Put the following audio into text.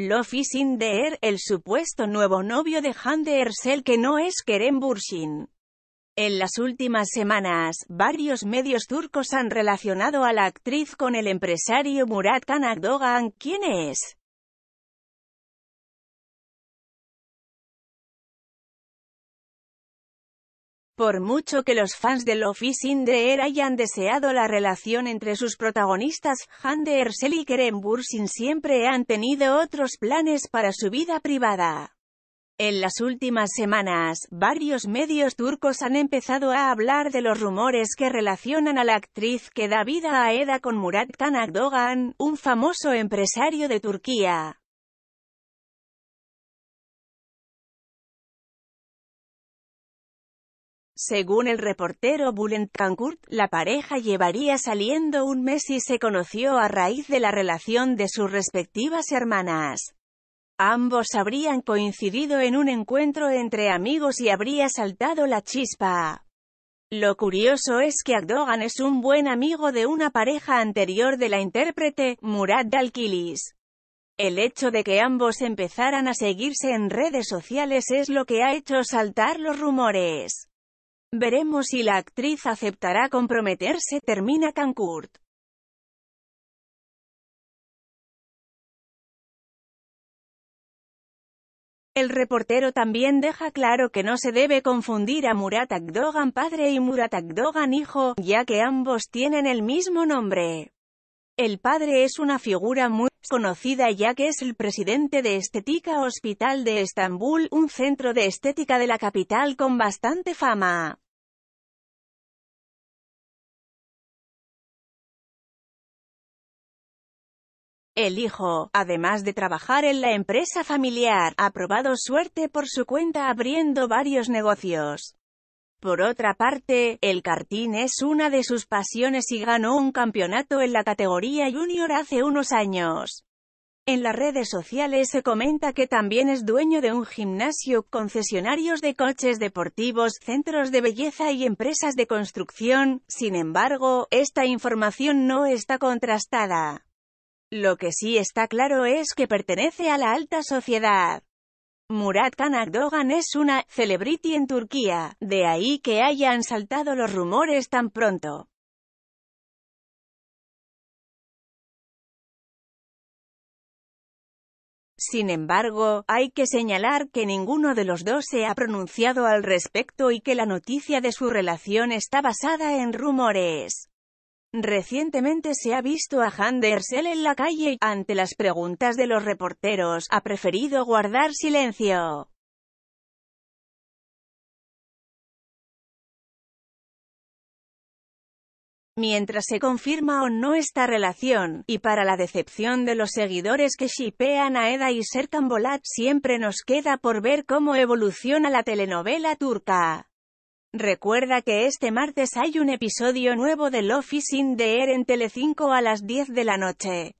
Lofi is er, el supuesto nuevo novio de de Ersel que no es Kerem Bursin. En las últimas semanas, varios medios turcos han relacionado a la actriz con el empresario Murat Canakdogan, quien es Por mucho que los fans de Love is in the hayan deseado la relación entre sus protagonistas, Hande Ersel y Kerem Bursin siempre han tenido otros planes para su vida privada. En las últimas semanas, varios medios turcos han empezado a hablar de los rumores que relacionan a la actriz que da vida a Eda con Murat Can un famoso empresario de Turquía. Según el reportero Bulent Cancourt, la pareja llevaría saliendo un mes y se conoció a raíz de la relación de sus respectivas hermanas. Ambos habrían coincidido en un encuentro entre amigos y habría saltado la chispa. Lo curioso es que Agdogan es un buen amigo de una pareja anterior de la intérprete, Murat Dalquilis. El hecho de que ambos empezaran a seguirse en redes sociales es lo que ha hecho saltar los rumores. Veremos si la actriz aceptará comprometerse, termina Cancourt. El reportero también deja claro que no se debe confundir a Murat Akdogan padre y Murat Akdogan hijo, ya que ambos tienen el mismo nombre. El padre es una figura muy conocida ya que es el presidente de Estética Hospital de Estambul, un centro de estética de la capital con bastante fama. El hijo, además de trabajar en la empresa familiar, ha probado suerte por su cuenta abriendo varios negocios. Por otra parte, el cartín es una de sus pasiones y ganó un campeonato en la categoría junior hace unos años. En las redes sociales se comenta que también es dueño de un gimnasio, concesionarios de coches deportivos, centros de belleza y empresas de construcción, sin embargo, esta información no está contrastada. Lo que sí está claro es que pertenece a la alta sociedad. Murat Erdogan es una celebrity en Turquía, de ahí que hayan saltado los rumores tan pronto. Sin embargo, hay que señalar que ninguno de los dos se ha pronunciado al respecto y que la noticia de su relación está basada en rumores. Recientemente se ha visto a Handersel en la calle y, ante las preguntas de los reporteros, ha preferido guardar silencio. mientras se confirma o no esta relación, y para la decepción de los seguidores que shipean a Eda y Serkan Bolat siempre nos queda por ver cómo evoluciona la telenovela turca. Recuerda que este martes hay un episodio nuevo de Office in the Air en Telecinco a las 10 de la noche.